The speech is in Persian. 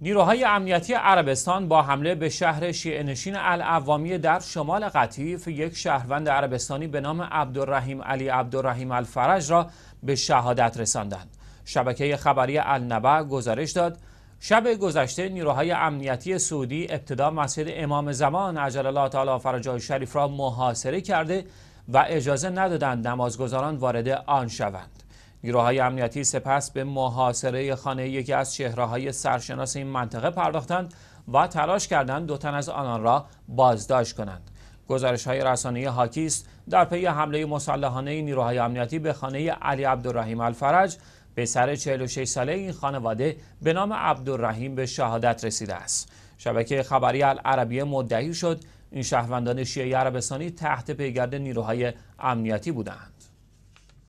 نیروهای امنیتی عربستان با حمله به شهر شیعه نشین العوامی در شمال قطیف یک شهروند عربستانی به نام عبدالرحیم علی عبدالرحیم الفرج را به شهادت رساندند. شبکه خبری النبع گزارش داد شب گذشته نیروهای امنیتی سعودی ابتدا مسجد امام زمان عجل الله تعالی فرجای شریف را محاصره کرده و اجازه ندادند نمازگزاران وارد آن شوند. نیروهای امنیتی سپس به محاصره خانه یکی از چهرههای سرشناس این منطقه پرداختند و تلاش کردند دو تن از آنان را بازداشت کنند گزارش های رسانه هاکیست در پی حمله مسلحانه نیروهای امنیتی به خانه علی عبدالرحیم الفرج سر 46 ساله این خانواده به نام عبدالرحیم به شهادت رسیده است شبکه خبری العربیه مدعی شد این شهروندان شیعه عربستانی تحت پیگرد نیروهای امنیتی بودند